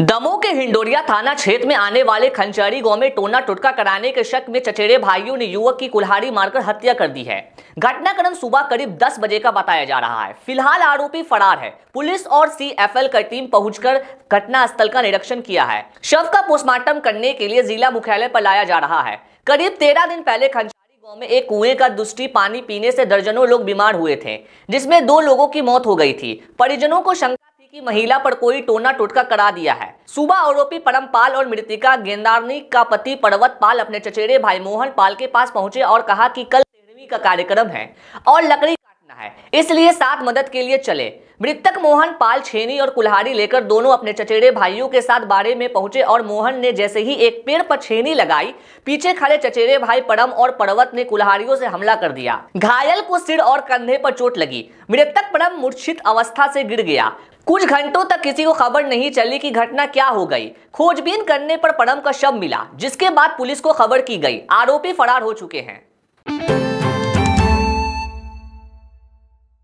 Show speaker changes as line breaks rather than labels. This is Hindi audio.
दमोह के हिंडोरिया थाना क्षेत्र में आने वाले खंचारी गांव में टोना टुटका कराने के शक में चचेरे भाइयों ने युवक की कुल्हाड़ी मारकर हत्या कर दी है घटनाक्रम सुबह करीब 10 बजे का बताया जा रहा है फिलहाल आरोपी फरार है पुलिस और सीएफएल की टीम पहुंचकर घटनास्थल का निरीक्षण किया है शव का पोस्टमार्टम करने के लिए जिला मुख्यालय पर लाया जा रहा है करीब तेरह दिन पहले खंचारी गाँव में एक कुएं का दुष्टि पानी पीने से दर्जनों लोग बीमार हुए थे जिसमें दो लोगों की मौत हो गई थी परिजनों को शंका की महिला पर कोई टोना टोटका करा दिया है सुबह आरोपी परम पाल और मृतिका गेंदारनी का पति पर्वत पाल अपने चचेरे भाई मोहन पाल के पास पहुंचे और कहा कि कल तेरहवीं का कार्यक्रम है और लकड़ी काटना है इसलिए साथ मदद के लिए चले मृतक मोहन पाल छेनी और कुल्हाड़ी लेकर दोनों अपने चचेरे भाइयों के साथ बाड़े में पहुंचे और मोहन ने जैसे ही एक पेड़ पर छेनी लगाई पीछे खड़े चचेरे भाई परम और पर्वत ने कुल्हाड़ियों से हमला कर दिया घायल को सिर और कंधे पर चोट लगी मृतक परम मूर्छित अवस्था से गिर गया कुछ घंटों तक किसी को खबर नहीं चली कि घटना क्या हो गई खोजबीन करने पर परम का शव मिला जिसके बाद पुलिस को खबर की गई आरोपी फरार हो चुके हैं